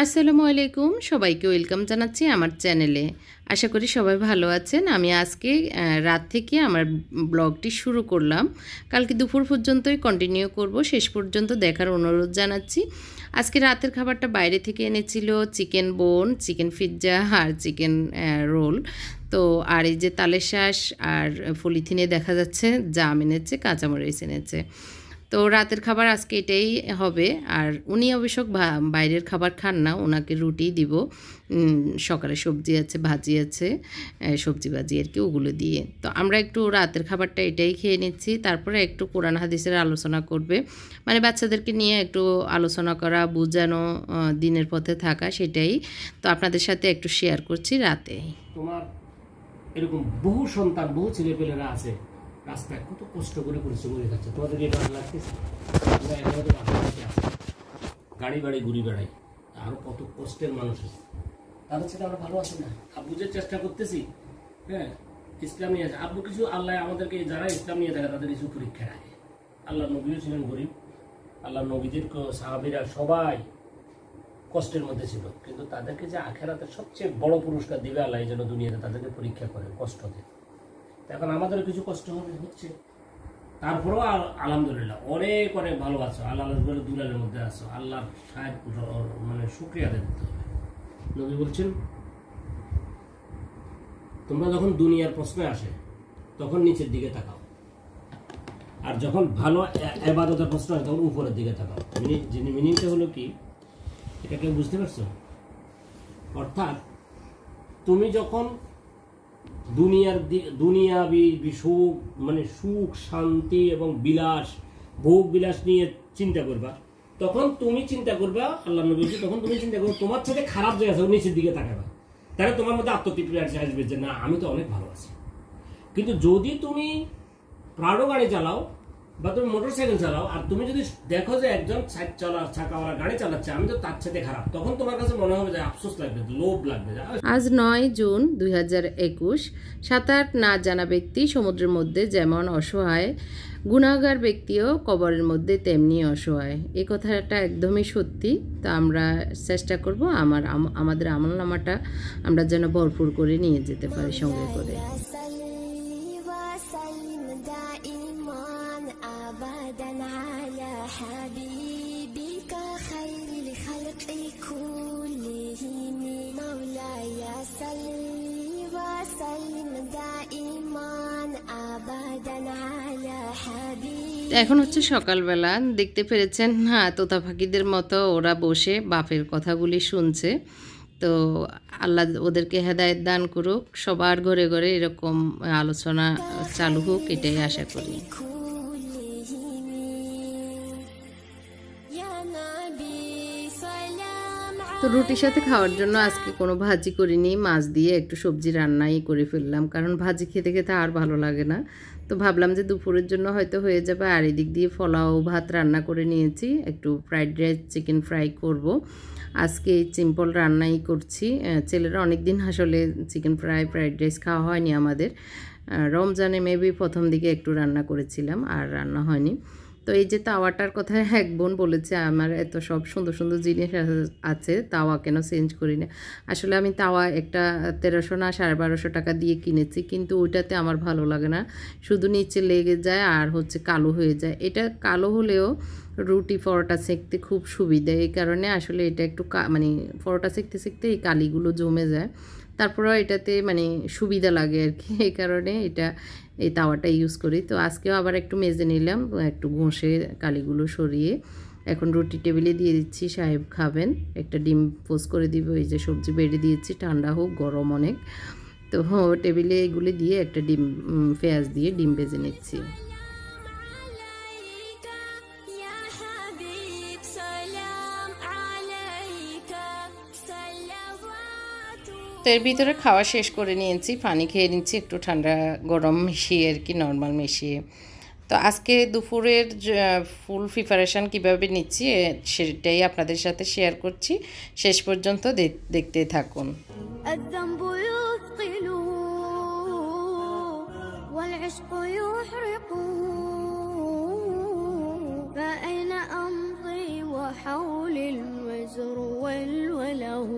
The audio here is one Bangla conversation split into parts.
আসসালামু আলাইকুম সবাইকে ওয়েলকাম জানাচ্ছি আমার চ্যানেলে আশা করি সবাই ভালো আছেন আমি আজকে রাত থেকে আমার ব্লগটি শুরু করলাম কালকে দুপুর পর্যন্তই কন্টিনিউ করব শেষ পর্যন্ত দেখার অনুরোধ জানাচ্ছি আজকে রাতের খাবারটা বাইরে থেকে এনেছিল চিকেন বোন চিকেন পিৎজা আর চিকেন রোল তো আর এই যে তালের শাঁস আর ফলিথিনে দেখা যাচ্ছে জাম এনেছে কাঁচামরিচ এনেছে তো রাতের খাবার আজকে এটাই হবে আর উনি অবশ্য বাইরের খাবার খান না ওনাকে রুটি দিব সকালে সবজি আছে ভাজি আছে সবজি ভাজি আর কি ওগুলো দিয়ে তো আমরা একটু রাতের খাবারটা এটাই খেয়ে নিচ্ছি তারপরে একটু কোরআন হাদিসের আলোচনা করবে মানে বাচ্চাদেরকে নিয়ে একটু আলোচনা করা বোঝানো দিনের পথে থাকা সেটাই তো আপনাদের সাথে একটু শেয়ার করছি রাতে তোমার এরকম বহু সন্তান বহু ছেলেপেলেরা আছে রাস্তায় কত কষ্ট করে পরিশ্রম করে খাচ্ছে তোমাদের কি ভালো লাগতেছে আমরা এর মধ্যে বাসে গাড়ি বাড়ি ঘুরি বেড়াই আরও কত কষ্টের মানুষ আছে তাদের সাথে আমরা ভালো আছি না বুঝার চেষ্টা করতেছি হ্যাঁ ইসলামী আছে আব্বু কিছু আল্লাহ আমাদেরকে যারা ইসলামী থাকে তাদের কিছু পরীক্ষা রাখে আল্লাহ নবীও ছিলেন গরিব আল্লাহ নবীদের সাহাবিরা সবাই কষ্টের মধ্যে ছিল কিন্তু তাদেরকে যে আখেরাতে সবচেয়ে বড় পুরস্কার দিবে আল্লাহ যেন দুনিয়াতে তাদেরকে পরীক্ষা করে কষ্ট দেয় এখন আমাদেরও কিছু কষ্ট হবে হচ্ছে তারপরেও আলহামদুলিল্লাহ অনেক অনেক ভালো আছো আল্লাহ দুলালের মধ্যে আছো আল্লাহ সাহেব মানে সুক্রিয়া আদায় হবে নবী বলছেন তোমরা যখন দুনিয়ার প্রশ্নে আসে তখন নিচের দিকে তাকাও আর যখন ভালো এবাদতের প্রশ্ন আসে তখন উপরের দিকে তাকাও যিনি মিনিংটা হলো কি এটা কেউ বুঝতে পারছো অর্থাৎ তুমি যখন দুনিয়ার দুনিয়াবি বিসুখ মানে সুখ শান্তি এবং বিলাস ভোগ বিলাস নিয়ে চিন্তা করবা তখন তুমি চিন্তা করবা আল্লাহ নবী তখন তুমি চিন্তা করবো তোমার সাথে খারাপ জায়গা আছে নিচের দিকে তাকাবা তাহলে তোমার মধ্যে আত্মতৃপ্তি আসবে যে না আমি তো অনেক ভালো আছি কিন্তু যদি তুমি প্রাড়ো গাড়ি চালাও বা তুমি মোটরসাইকেল চালাও আর তুমি যদি দেখো যে একজন চালা ছাকাওয়ালা গাড়ি চালাচ্ছে আমি তো তার সাথে খারাপ তখন তোমার কাছে মনে হবে যে আফসোস লাগবে লোভ লাগবে আজ নয় জুন দুই হাজার একুশ না জানা ব্যক্তি সমুদ্রের মধ্যে যেমন অসহায় গুণাগার ব্যক্তিও কবরের মধ্যে তেমনি অসহায় এ কথাটা একদমই সত্যি তো আমরা চেষ্টা করব আমার আমাদের আমল নামাটা আমরা যেন ভরপুর করে নিয়ে যেতে পারি সঙ্গে করে حبيبك خير الخلق كلهم مولاي وسلم دائما على এখন হচ্ছে সকালবেলা দেখতে পেরেছেন না তোতা পাখিদের মতো ওরা বসে বাপের কথাগুলি শুনছে তো আল্লাহ ওদেরকে হেদায়ত দান করুক সবার ঘরে ঘরে এরকম আলোচনা চালু হোক এটাই আশা করি তো রুটির সাথে খাওয়ার জন্য আজকে কোনো ভাজি করিনি মাছ দিয়ে একটু সবজি রান্নাই করে ফেললাম কারণ ভাজি খেতে খেতে আর ভালো লাগে না তো ভাবলাম যে দুপুরের জন্য হয়তো হয়ে যাবে আর এদিক দিয়ে ফলাও ভাত রান্না করে নিয়েছি একটু ফ্রাইড রাইস চিকেন ফ্রাই করব। আজকে এই সিম্পল রান্নাই করছি ছেলেরা অনেক দিন আসলে চিকেন ফ্রাই ফ্রাইড রাইস খাওয়া হয়নি আমাদের রমজানে মেবি প্রথম দিকে একটু রান্না করেছিলাম আর রান্না হয়নি তো এই যে তাওয়াটার কথা এক বোন বলেছে আমার এত সব সুন্দর সুন্দর জিনিস আছে তাওয়া কেন চেঞ্জ করি না আসলে আমি তাওয়া একটা তেরোশো না সাড়ে বারোশো টাকা দিয়ে কিনেছি কিন্তু ওইটাতে আমার ভালো লাগে না শুধু নিচে লেগে যায় আর হচ্ছে কালো হয়ে যায় এটা কালো হলেও রুটি পরোটা সেঁকতে খুব সুবিধা এই কারণে আসলে এটা একটু মানে পরোটা সেঁকতে সেঁকতে এই কালিগুলো জমে যায় তারপরেও এটাতে মানে সুবিধা লাগে আর কি এই কারণে এটা এই তাওয়াটা ইউজ করি তো আজকেও আবার একটু মেজে নিলাম একটু ঘষে কালিগুলো সরিয়ে এখন রুটি টেবিলে দিয়ে দিচ্ছি সাহেব খাবেন একটা ডিম পোস্ট করে দিব এই যে সবজি বেড়ে দিয়েছি ঠান্ডা হোক গরম অনেক তো টেবিলে এগুলি দিয়ে একটা ডিম পেঁয়াজ দিয়ে ডিম ভেজে নিচ্ছি তো এর ভিতরে খাওয়া শেষ করে নিয়েছি পানি খেয়ে নিচ্ছি একটু ঠান্ডা গরম মিশিয়ে আর কি নর্মাল মিশিয়ে তো আজকে দুপুরের ফুল প্রিপারেশান কীভাবে নিচ্ছি সেটাই আপনাদের সাথে শেয়ার করছি শেষ পর্যন্ত দেখতে থাকুন فأين أمضي وحول الوزر والوله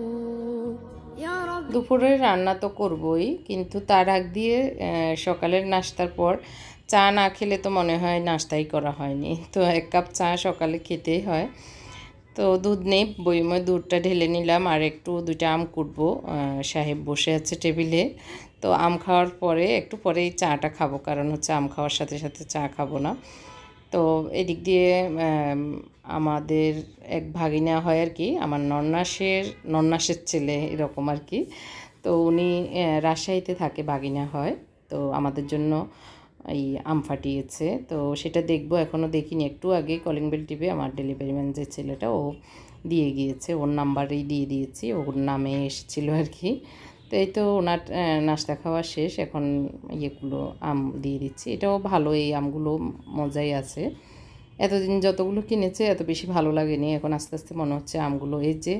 দুপুরে রান্না তো করবই কিন্তু তার আগ দিয়ে সকালের নাস্তার পর চা না খেলে তো মনে হয় নাস্তাই করা হয়নি তো এক কাপ চা সকালে খেতেই হয় তো দুধ নেই বইময় দুধটা ঢেলে নিলাম আর একটু দুইটা আম কুটব সাহেব বসে আছে টেবিলে তো আম খাওয়ার পরে একটু পরেই চাটা খাবো কারণ হচ্ছে আম খাওয়ার সাথে সাথে চা খাবো না তো এদিক দিয়ে আমাদের এক ভাগিনা হয় আর কি আমার নন্নাসের নন্নাসের ছেলে এরকম আর কি তো উনি রাজশাহীতে থাকে ভাগিনা হয় তো আমাদের জন্য এই আম ফাটিয়েছে তো সেটা দেখব এখনও দেখিনি একটু আগে কলিং বেল টিপে আমার ডেলিভারি ম্যান যে ছেলেটা ও দিয়ে গিয়েছে ওর নাম্বারেই দিয়ে দিয়েছি ওর নামে এসেছিলো আর কি তো এই তো ওনার নাস্তা খাওয়া শেষ এখন ইয়েগুলো আম দিয়ে দিচ্ছি এটাও ভালো এই আমগুলো মজাই আছে এতদিন যতগুলো কিনেছে এত বেশি ভালো লাগেনি এখন আস্তে আস্তে মনে হচ্ছে আমগুলো এই যে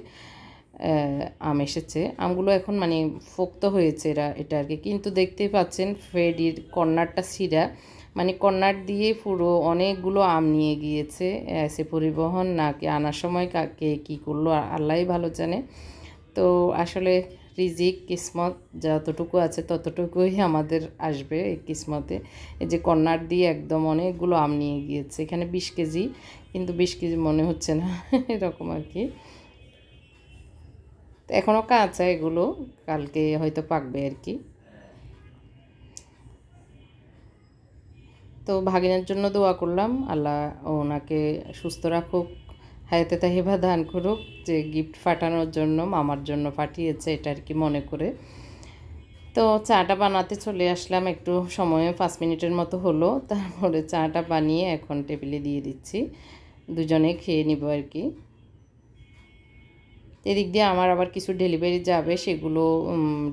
আম এসেছে আমগুলো এখন মানে ফোক্ত হয়েছে এরা এটা আর কি কিন্তু দেখতেই পাচ্ছেন ফেডির কর্নারটা সিরা মানে কর্নার দিয়ে পুরো অনেকগুলো আম নিয়ে গিয়েছে এসে পরিবহন না কি আনার সময় কাকে কী করলো আল্লাহই ভালো জানে তো আসলে রিজিক কিসমত যতটুকু আছে ততটুকুই আমাদের আসবে এই কিসমতে এই যে কর্নার দিয়ে একদম অনেকগুলো আম নিয়ে গিয়েছে এখানে বিশ কেজি কিন্তু বিশ কেজি মনে হচ্ছে না এরকম আর কি এখনও কাঁচা এগুলো কালকে হয়তো পাকবে আর কি তো ভাগিনার জন্য দোয়া করলাম আল্লাহ ওনাকে সুস্থ রাখুক হায়াতে তাহিবা দান করুক যে গিফট ফাটানোর জন্য মামার জন্য ফাটিয়েছে এটা আর কি মনে করে তো চাটা বানাতে চলে আসলাম একটু সময়ে পাঁচ মিনিটের মতো হলো তারপরে চাটা বানিয়ে এখন টেবিলে দিয়ে দিচ্ছি দুজনে খেয়ে নিব আর কি এদিক দিয়ে আমার আবার কিছু ডেলিভারি যাবে সেগুলো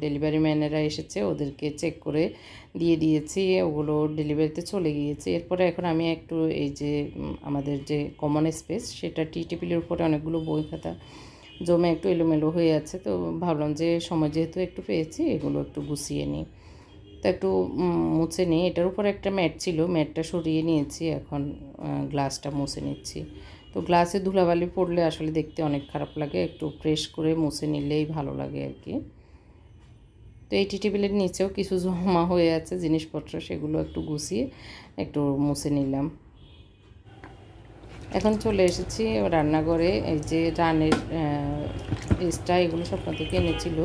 ডেলিভারি ম্যানেরা এসেছে ওদেরকে চেক করে দিয়ে দিয়েছি ওগুলো ডেলিভারিতে চলে গিয়েছে এরপরে এখন আমি একটু এই যে আমাদের যে কমন স্পেস সেটা টি টেবিলের উপরে অনেকগুলো বই খাতা জমে একটু এলোমেলো হয়ে আছে তো ভাবলাম যে সময় যেহেতু একটু পেয়েছি এগুলো একটু গুছিয়ে নিই তো একটু মুছে নিই এটার উপর একটা ম্যাট ছিল ম্যাটটা সরিয়ে নিয়েছি এখন গ্লাসটা মুছে নিচ্ছি তো গ্লাসে ধুলাবালি পড়লে আসলে দেখতে অনেক খারাপ লাগে একটু প্রেস করে মুছে নিলেই ভালো লাগে আর কি তো এই টি টেবিলের নিচেও কিছু জমা হয়ে আছে জিনিসপত্র সেগুলো একটু গুছিয়ে একটু মুছে নিলাম এখন চলে এসেছি রান্নাঘরে এই যে রানের পেস্টটা এগুলো স্বপ্ন থেকে এনেছিল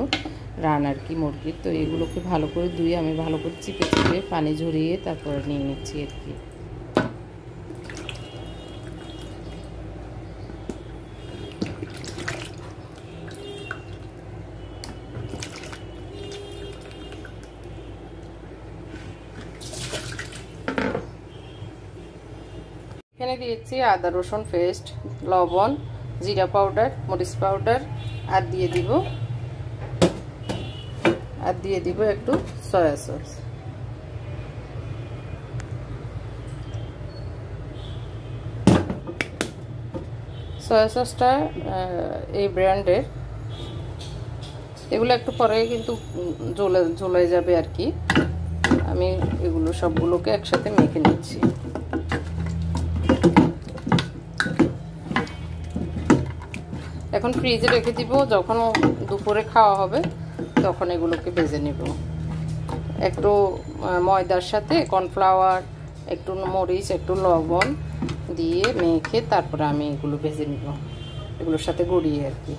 রান আর কি মুরগির তো এগুলোকে ভালো করে ধুয়ে আমি ভালো করে চিপে চিপে পানি ঝরিয়ে তারপরে নিয়ে নিচ্ছি আর কি এখানে দিয়েছি আদা রসুন পেস্ট লবণ জিরা পাউডার মরিচ পাউডার আর দিয়ে দিব আর দিয়ে দিব একটু সয়া সস সয়া সসটা এই ব্র্যান্ডের এগুলো একটু পরে কিন্তু জ্বলে জ্বলে যাবে আর কি আমি এগুলো সবগুলোকে একসাথে মেখে নিচ্ছি এখন ফ্রিজে রেখে দিব যখন দুপুরে খাওয়া হবে তখন এগুলোকে ভেজে নেব একটু ময়দার সাথে কর্নফ্লাওয়ার একটু মরিচ একটু লবণ দিয়ে মেখে তারপরে আমি এগুলো ভেজে নিব এগুলোর সাথে গড়িয়ে আর কি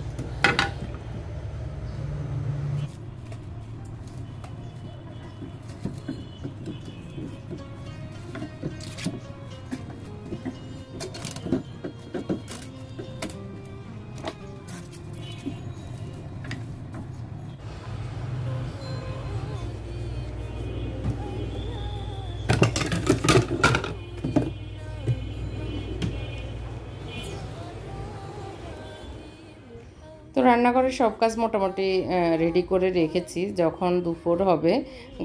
রান্নাঘরের সব কাজ মোটামুটি রেডি করে রেখেছি যখন দুপুর হবে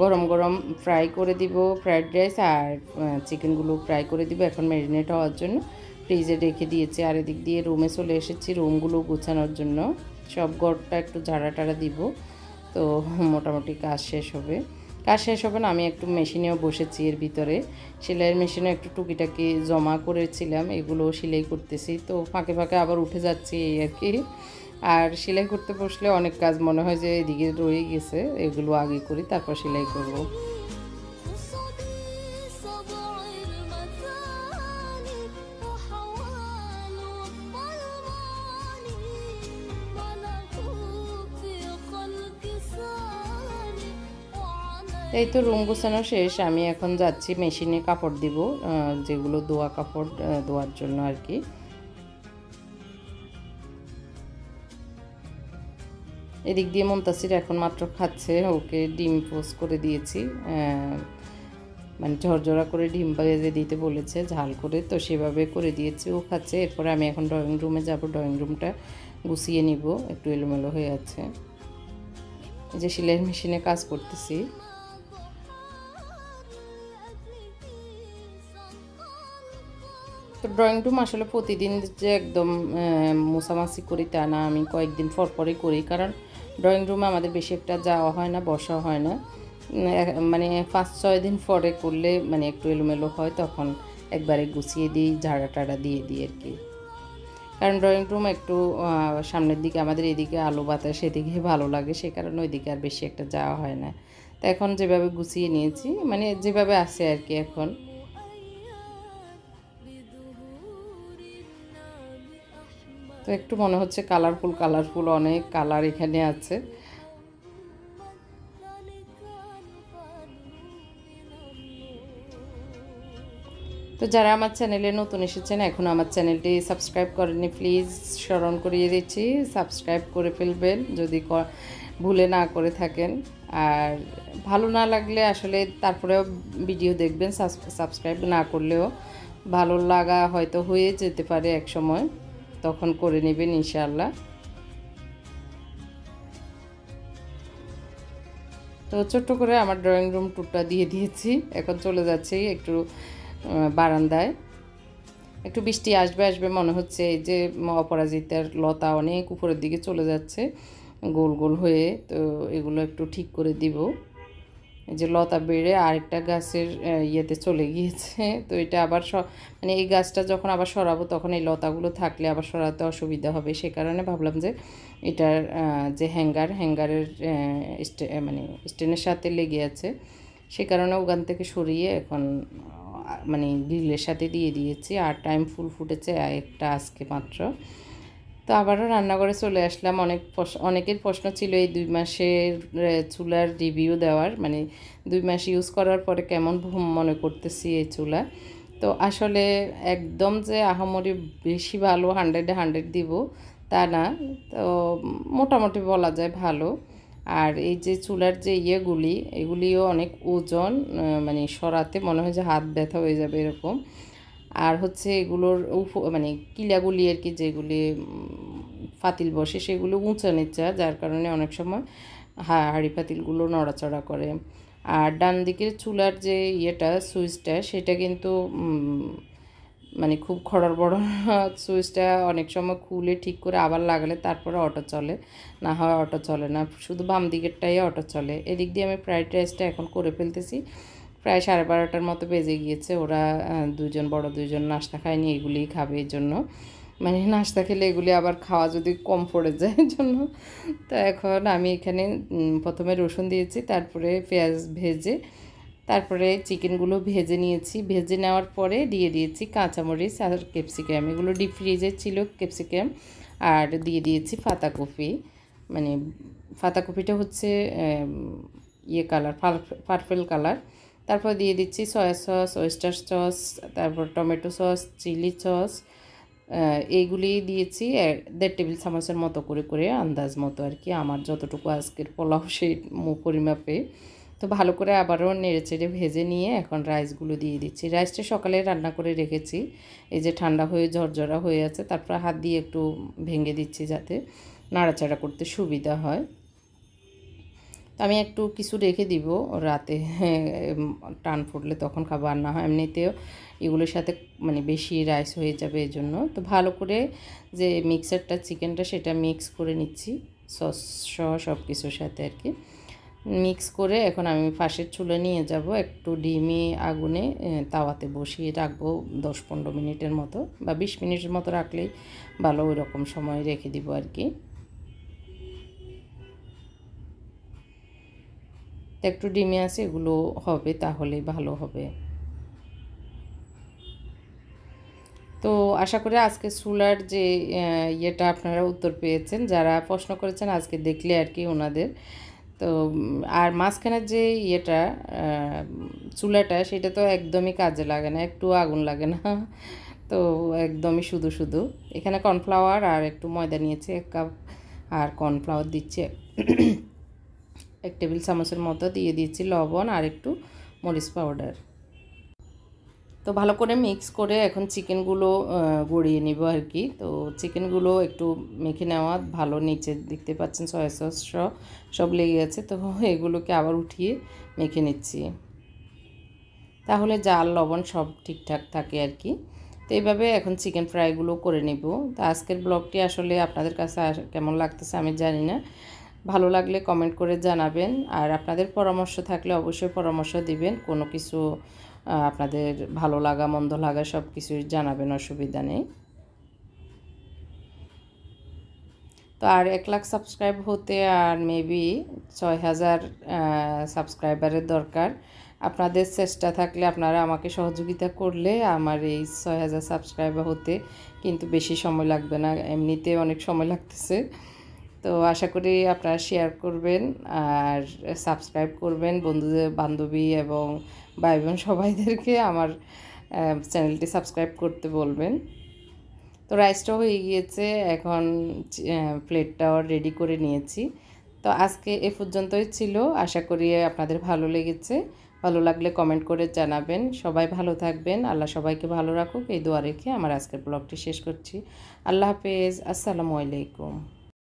গরম গরম ফ্রাই করে দিব ফ্রায়েড রাইস আর চিকেনগুলো ফ্রাই করে দিব এখন ম্যারিনেট হওয়ার জন্য ফ্রিজে রেখে দিয়েছি আর এদিক দিয়ে রুমে চলে এসেছি রুমগুলো গুছানোর জন্য সব ঘরটা একটু ঝাড়া টাড়া দিব তো মোটামুটি কাজ শেষ হবে কাজ শেষ হবে না আমি একটু মেশিনেও বসেছি এর ভিতরে সেলাইয়ের মেশিনে একটু টুকিটাকি জমা করেছিলাম এগুলো সেলাই করতেছি তো ফাঁকে ফাঁকে আবার উঠে যাচ্ছি এই আর কি আর সেলাই করতে বসলে অনেক কাজ মনে হয় যে এদিকে রয়ে গেছে এগুলো আগে করি তারপর সেলাই করব এই তো রুম গোছানো শেষ আমি এখন যাচ্ছি মেশিনে কাপড় দিব যেগুলো দোয়া কাপড় দোয়ার জন্য আর কি এদিক দিয়ে মন্তাসির এখন মাত্র খাচ্ছে ওকে ডিম পোজ করে দিয়েছি মানে ঝরঝরা করে ডিম বাজে দিতে বলেছে ঝাল করে তো সেভাবে করে দিয়েছি ও খাচ্ছে এরপরে আমি এখন ড্রয়িং রুমে যাব ড্রয়িং রুমটা গুছিয়ে নিব একটু এলোমেলো হয়ে আছে এই যে সেলাইয়ের মেশিনে কাজ করতেছি তো ড্রয়িং রুম আসলে প্রতিদিন যে একদম মোসামাসি করি তা না আমি কয়েকদিন পর পরই করি কারণ ড্রয়িং রুমে আমাদের বেশি একটা যাওয়া হয় না বসা হয় না মানে পাঁচ ছয় দিন পরে করলে মানে একটু এলোমেলো হয় তখন একবারে গুছিয়ে দিই ঝাড়া টাড়া দিয়ে দিই আর কি কারণ ড্রয়িং রুম একটু সামনের দিকে আমাদের এদিকে আলো বাতাস এদিকে ভালো লাগে সে কারণে ওইদিকে আর বেশি একটা যাওয়া হয় না তো এখন যেভাবে গুছিয়ে নিয়েছি মানে যেভাবে আছে আর কি এখন তো একটু মনে হচ্ছে কালারফুল কালারফুল অনেক কালার এখানে আছে তো যারা আমার চ্যানেলে নতুন এসেছেন এখন আমার চ্যানেলটি সাবস্ক্রাইব করেনি প্লিজ স্মরণ করিয়ে দিচ্ছি সাবস্ক্রাইব করে ফেলবেন যদি ভুলে না করে থাকেন আর ভালো না লাগলে আসলে তারপরেও ভিডিও দেখবেন সাবস্ক্রাইব না করলেও ভালো লাগা হয়তো হয়ে যেতে পারে এক সময় তখন করে নেবেন ইনশাল্লাহ তো ছোট্ট করে আমার ড্রয়িং রুম টুটটা দিয়ে দিয়েছি এখন চলে যাচ্ছে একটু বারান্দায় একটু বৃষ্টি আসবে আসবে মনে হচ্ছে এই যে অপরাজিতার লতা অনেক উপরের দিকে চলে যাচ্ছে গোল গোল হয়ে তো এগুলো একটু ঠিক করে দিব এই যে লতা বেড়ে আরেকটা গাছের ইয়েতে চলে গিয়েছে তো এটা আবার মানে এই গাছটা যখন আবার সরাবো তখন এই লতাগুলো থাকলে আবার সরাতে অসুবিধা হবে সে কারণে ভাবলাম যে এটার যে হ্যাঙ্গার হ্যাঙ্গারের মানে স্টেনের সাথে লেগে আছে সে কারণে ওখান থেকে সরিয়ে এখন মানে গ্রিলের সাথে দিয়ে দিয়েছি আর টাইম ফুল ফুটেছে একটা আজকে মাত্র তো আবারও রান্নাঘরে চলে আসলাম অনেক অনেকের প্রশ্ন ছিল এই দুই মাসের চুলার রিভিউ দেওয়ার মানে দুই মাস ইউজ করার পরে কেমন মনে করতেছি এই চুলা তো আসলে একদম যে আহামরি বেশি ভালো হান্ড্রেডে হান্ড্রেড দিব তা না তো মোটামুটি বলা যায় ভালো আর এই যে চুলার যে ইয়েগুলি এগুলিও অনেক ওজন মানে সরাতে মনে হয় যে হাত ব্যথা হয়ে যাবে এরকম আর হচ্ছে এগুলোর মানে কিলাগুলি আর কি যেগুলি ফাতিল বসে সেগুলো উঁচা নিচা যার কারণে অনেক সময় হা হাঁড়ি পাতিলগুলো নড়াচড়া করে আর ডান দিকের চুলার যে ইয়েটা সুইচটা সেটা কিন্তু মানে খুব খড়র বড় সুইচটা অনেক সময় খুলে ঠিক করে আবার লাগালে তারপরে অটো চলে না হয় অটো চলে না শুধু বাম দিকেরটাই অটো চলে এদিক দিয়ে আমি ফ্রাইড রাইসটা এখন করে ফেলতেছি প্রায় সাড়ে বারোটার মতো বেজে গিয়েছে ওরা দুজন বড় দুজন নাস্তা খায়নি এগুলি খাবে এর জন্য মানে নাস্তা খেলে এগুলি আবার খাওয়া যদি কম পড়ে যায় জন্য তো এখন আমি এখানে প্রথমে রসুন দিয়েছি তারপরে পেঁয়াজ ভেজে তারপরে চিকেনগুলো ভেজে নিয়েছি ভেজে নেওয়ার পরে দিয়ে দিয়েছি কাঁচামরিচ আর ক্যাপসিকাম এগুলো ডিপ ফ্রিজে ছিল ক্যাপসিকাম আর দিয়ে দিয়েছি ফাতাকপি মানে পাতাকপিটা হচ্ছে ইয়ে কালার পার্পেল কালার তারপর দিয়ে দিচ্ছি সয়া সস ওয়েস্টার সস তারপর টমেটো সস চিলি সস এইগুলি দিয়েছি দেড় টেবিল চামচের মতো করে করে আন্দাজ মতো আর কি আমার যতটুকু আজকের পোলাও সেই পরিমাপে তো ভালো করে আবারও নেড়েচেড়ে ভেজে নিয়ে এখন রাইসগুলো দিয়ে দিচ্ছি রাইসটা সকালে রান্না করে রেখেছি এই যে ঠান্ডা হয়ে ঝরঝরা হয়ে আছে তারপর হাত দিয়ে একটু ভেঙে দিচ্ছি যাতে নাড়াচাড়া করতে সুবিধা হয় তো আমি একটু কিছু রেখে দিব রাতে টান ফুটলে তখন খাবার না হয় এমনিতেও এগুলোর সাথে মানে বেশি রাইস হয়ে যাবে এই জন্য তো ভালো করে যে মিক্সারটা চিকেনটা সেটা মিক্স করে নিচ্ছি সস সব কিছুর সাথে আর কি মিক্স করে এখন আমি ফাঁসের চুলে নিয়ে যাব একটু ডিমি আগুনে তাওয়াতে বসিয়ে রাখবো দশ পনেরো মিনিটের মতো বা বিশ মিনিটের মতো রাখলেই ভালো ওই রকম সময় রেখে দিব আর কি তো একটু ডিমে আছে এগুলো হবে তাহলে ভালো হবে তো আশা করি আজকে চুলার যে ইয়েটা আপনারা উত্তর পেয়েছেন যারা প্রশ্ন করেছেন আজকে দেখলে আর কি ওনাদের তো আর মাঝখানের যে ইয়েটা চুলাটা সেটা তো একদমই কাজে লাগে না একটু আগুন লাগে না তো একদমই শুধু শুধু এখানে কর্নফ্লাওয়ার আর একটু ময়দা নিয়েছে এক কাপ আর কর্নফ্লাওয়ার দিচ্ছে এক টেবিল চামচের মতো দিয়ে দিচ্ছি লবণ আর একটু মরিচ পাউডার তো ভালো করে মিক্স করে এখন চিকেনগুলো গড়িয়ে নিব আর কি তো চিকেনগুলো একটু মেখে নেওয়া ভালো নিচে দেখতে পাচ্ছেন সয় সস সব লেগে গেছে তো এগুলোকে আবার উঠিয়ে মেখে নিচ্ছি তাহলে জাল লবণ সব ঠিকঠাক থাকে আর কি তো এইভাবে এখন চিকেন ফ্রাইগুলো করে নেব তো আজকের ব্লগটি আসলে আপনাদের কাছে কেমন লাগতেছে আমি জানি না ভালো লাগলে কমেন্ট করে জানাবেন আর আপনাদের পরামর্শ থাকলে অবশ্যই পরামর্শ দিবেন কোনো কিছু আপনাদের ভালো লাগা মন্দ লাগা সব কিছুই জানাবেন অসুবিধা নেই তো আর এক লাখ সাবস্ক্রাইব হতে আর মেবি ছয় হাজার সাবস্ক্রাইবারের দরকার আপনাদের চেষ্টা থাকলে আপনারা আমাকে সহযোগিতা করলে আমার এই ছয় হাজার সাবস্ক্রাইবার হতে কিন্তু বেশি সময় লাগবে না এমনিতে অনেক সময় লাগতেছে তো আশা করি আপনারা শেয়ার করবেন আর সাবস্ক্রাইব করবেন বন্ধুদের বান্ধবী এবং ভাই বোন সবাইদেরকে আমার চ্যানেলটি সাবস্ক্রাইব করতে বলবেন তো রাইসটাও হয়ে গিয়েছে এখন প্লেটটাও রেডি করে নিয়েছি তো আজকে এ পর্যন্তই ছিল আশা করি আপনাদের ভালো লেগেছে ভালো লাগলে কমেন্ট করে জানাবেন সবাই ভালো থাকবেন আল্লাহ সবাইকে ভালো রাখুক এই দোয়া রেখে আমার আজকের ব্লগটি শেষ করছি আল্লাহ হাফেজ আসসালামু আলাইকুম